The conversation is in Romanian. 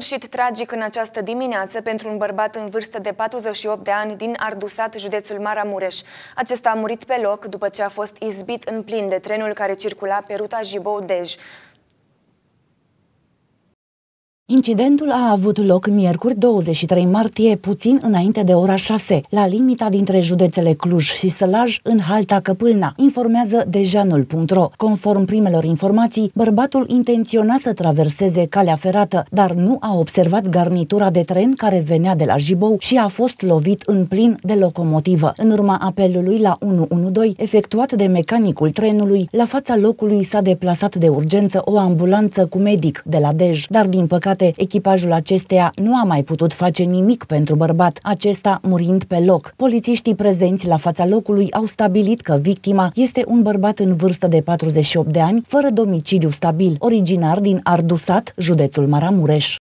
sfârșit tragic în această dimineață pentru un bărbat în vârstă de 48 de ani din Ardusat, județul Maramureș. Acesta a murit pe loc după ce a fost izbit în plin de trenul care circula pe ruta Jibou-Dej. Incidentul a avut loc miercuri 23 martie, puțin înainte de ora 6, la limita dintre județele Cluj și Sălaj, în Halta Căpâlna, informează dejanul.ro. Conform primelor informații, bărbatul intenționa să traverseze calea ferată, dar nu a observat garnitura de tren care venea de la Jibou și a fost lovit în plin de locomotivă. În urma apelului la 112, efectuat de mecanicul trenului, la fața locului s-a deplasat de urgență o ambulanță cu medic de la Dej, dar din păcate păcate, echipajul acesteia nu a mai putut face nimic pentru bărbat, acesta murind pe loc. Polițiștii prezenți la fața locului au stabilit că victima este un bărbat în vârstă de 48 de ani, fără domiciliu stabil, originar din Ardusat, județul Maramureș.